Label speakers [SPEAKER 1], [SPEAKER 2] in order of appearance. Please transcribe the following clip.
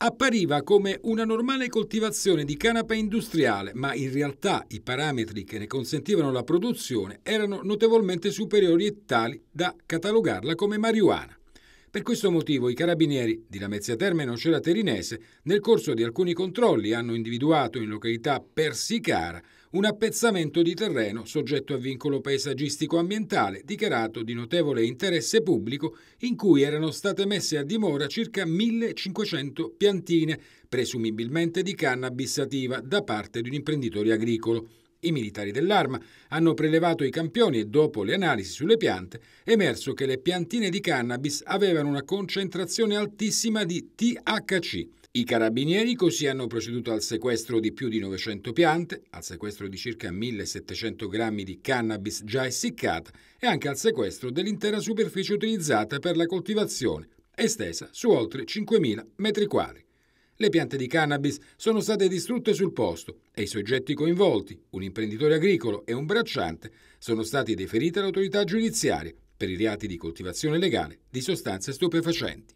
[SPEAKER 1] appariva come una normale coltivazione di canapa industriale, ma in realtà i parametri che ne consentivano la produzione erano notevolmente superiori e tali da catalogarla come marijuana. Per questo motivo i carabinieri di Lamezia Terme e Nocera Terinese nel corso di alcuni controlli hanno individuato in località Persicara un appezzamento di terreno soggetto a vincolo paesaggistico ambientale dichiarato di notevole interesse pubblico in cui erano state messe a dimora circa 1500 piantine, presumibilmente di canna abissativa, da parte di un imprenditore agricolo. I militari dell'arma hanno prelevato i campioni e dopo le analisi sulle piante è emerso che le piantine di cannabis avevano una concentrazione altissima di THC. I carabinieri così hanno proceduto al sequestro di più di 900 piante, al sequestro di circa 1700 grammi di cannabis già essiccata e anche al sequestro dell'intera superficie utilizzata per la coltivazione, estesa su oltre 5.000 metri quadri. Le piante di cannabis sono state distrutte sul posto e i soggetti coinvolti, un imprenditore agricolo e un bracciante, sono stati deferiti all'autorità giudiziaria per i reati di coltivazione legale di sostanze stupefacenti.